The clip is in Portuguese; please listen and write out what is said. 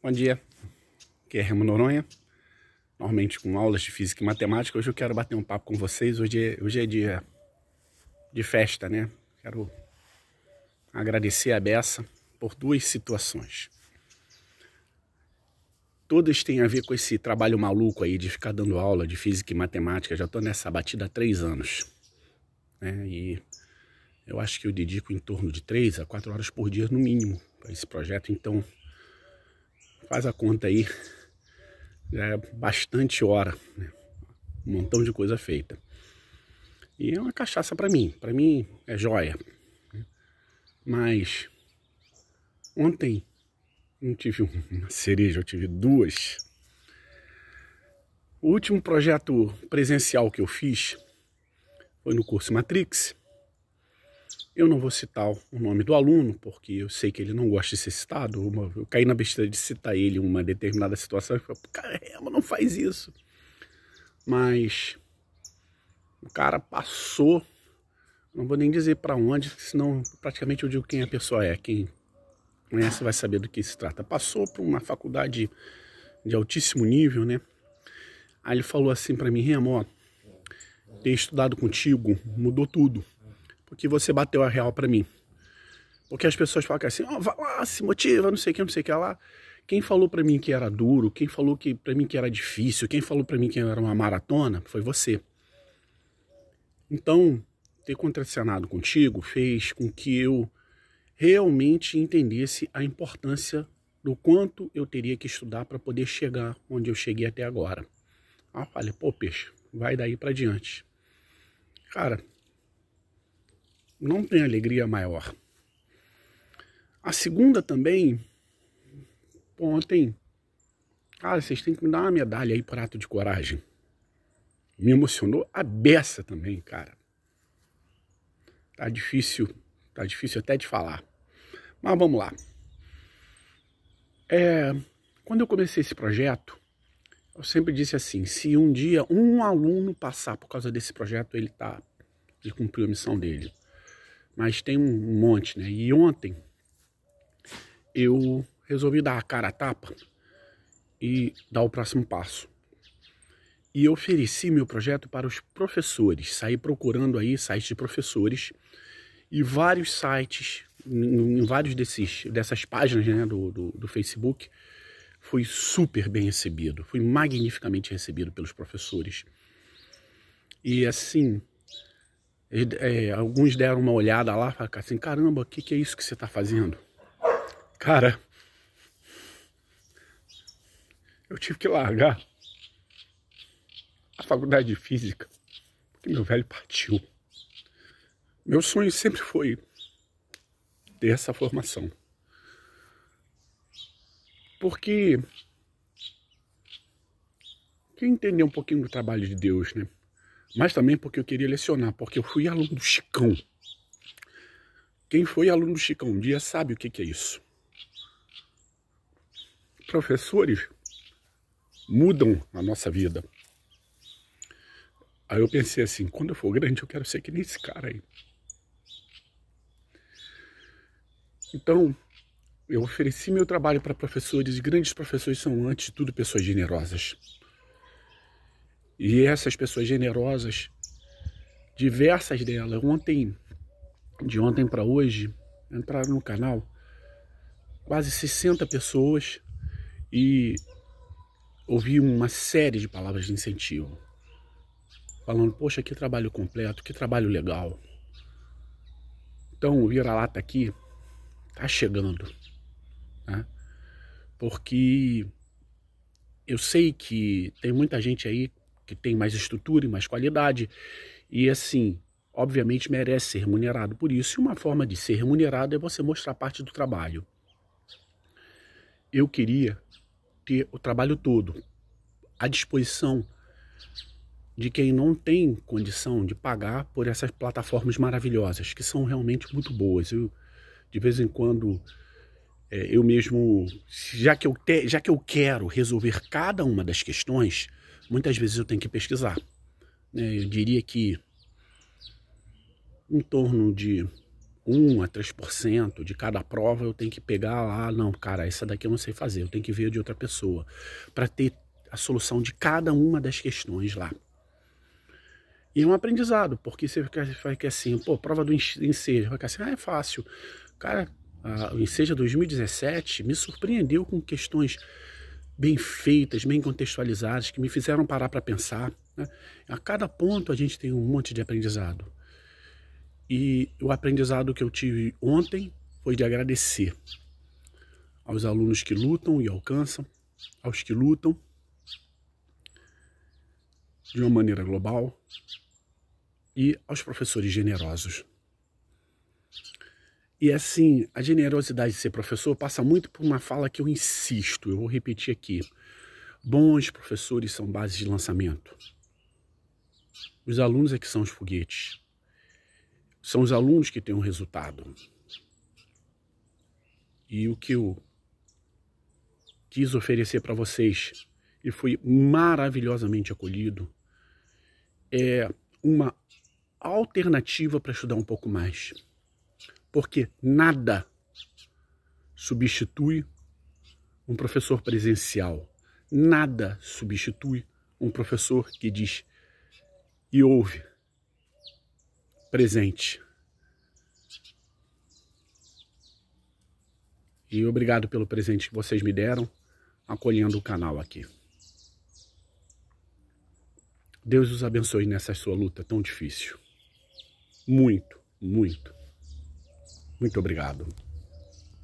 Bom dia, Guilherme é Noronha, normalmente com aulas de física e matemática. Hoje eu quero bater um papo com vocês. Hoje é, hoje é dia de festa, né? Quero agradecer a Beça por duas situações. Todas têm a ver com esse trabalho maluco aí de ficar dando aula de física e matemática. Já estou nessa batida há três anos. Né? E eu acho que eu dedico em torno de três a quatro horas por dia, no mínimo, para esse projeto. Então Faz a conta aí, já é bastante hora, né? um montão de coisa feita. E é uma cachaça para mim, para mim é joia. Mas ontem não tive uma cereja, eu tive duas. O último projeto presencial que eu fiz foi no curso Matrix. Eu não vou citar o nome do aluno, porque eu sei que ele não gosta de ser citado. eu caí na besteira de citar ele em uma determinada situação falei, caramba, não faz isso. Mas o cara passou, não vou nem dizer para onde, senão praticamente eu digo quem a pessoa é. Quem conhece vai saber do que se trata. Passou para uma faculdade de altíssimo nível, né? Aí ele falou assim para mim, Remo, ter estudado contigo mudou tudo porque você bateu a real para mim. Porque as pessoas falam assim, ó, oh, vai lá, se motiva, não sei o que, não sei o que lá. Quem falou para mim que era duro, quem falou que para mim que era difícil, quem falou para mim que era uma maratona, foi você. Então, ter contracenado contigo fez com que eu realmente entendesse a importância do quanto eu teria que estudar para poder chegar onde eu cheguei até agora. Ah, falei, pô, peixe, vai daí para diante. Cara, não tem alegria maior. A segunda também, ontem, cara, vocês têm que me dar uma medalha aí por ato de coragem. Me emocionou a beça também, cara. Tá difícil, tá difícil até de falar. Mas vamos lá. É, quando eu comecei esse projeto, eu sempre disse assim: se um dia um aluno passar por causa desse projeto, ele tá, ele cumpriu a missão dele mas tem um monte, né? E ontem eu resolvi dar a cara a tapa e dar o próximo passo. E ofereci meu projeto para os professores. Saí procurando aí sites de professores e vários sites, em vários desses, dessas páginas né, do, do, do Facebook, fui super bem recebido, fui magnificamente recebido pelos professores. E assim, e, é, alguns deram uma olhada lá, falaram assim, caramba, o que, que é isso que você está fazendo? Cara, eu tive que largar a faculdade de física, porque meu velho partiu. Meu sonho sempre foi ter essa formação. Porque quem entender um pouquinho do trabalho de Deus, né? mas também porque eu queria lecionar, porque eu fui aluno do Chicão. Quem foi aluno do Chicão um dia sabe o que, que é isso. Professores mudam a nossa vida. Aí eu pensei assim, quando eu for grande eu quero ser que nem esse cara aí. Então, eu ofereci meu trabalho para professores, e grandes professores são, antes de tudo, pessoas generosas. E essas pessoas generosas, diversas delas, ontem, de ontem para hoje, entraram no canal quase 60 pessoas e ouvi uma série de palavras de incentivo. Falando, poxa, que trabalho completo, que trabalho legal. Então o vira-lata aqui tá chegando. Né? Porque eu sei que tem muita gente aí que tem mais estrutura e mais qualidade. E assim, obviamente merece ser remunerado por isso. E uma forma de ser remunerado é você mostrar parte do trabalho. Eu queria ter o trabalho todo à disposição de quem não tem condição de pagar por essas plataformas maravilhosas, que são realmente muito boas. Eu, de vez em quando, é, eu mesmo, já que eu, te, já que eu quero resolver cada uma das questões, muitas vezes eu tenho que pesquisar. Né? Eu diria que em torno de 1 a 3% de cada prova eu tenho que pegar lá, não, cara, essa daqui eu não sei fazer, eu tenho que ver de outra pessoa, para ter a solução de cada uma das questões lá. E é um aprendizado, porque você vai que assim, pô, prova do Enseja vai que assim, ah, é fácil. Cara, o Enseja 2017 me surpreendeu com questões bem feitas, bem contextualizadas, que me fizeram parar para pensar. Né? A cada ponto a gente tem um monte de aprendizado. E o aprendizado que eu tive ontem foi de agradecer aos alunos que lutam e alcançam, aos que lutam de uma maneira global e aos professores generosos. E assim, a generosidade de ser professor passa muito por uma fala que eu insisto, eu vou repetir aqui. Bons professores são bases de lançamento. Os alunos é que são os foguetes. São os alunos que têm o um resultado. E o que eu quis oferecer para vocês e fui maravilhosamente acolhido é uma alternativa para estudar um pouco mais porque nada substitui um professor presencial, nada substitui um professor que diz e ouve, presente. E obrigado pelo presente que vocês me deram, acolhendo o canal aqui. Deus os abençoe nessa sua luta tão difícil. Muito, muito. Muito obrigado.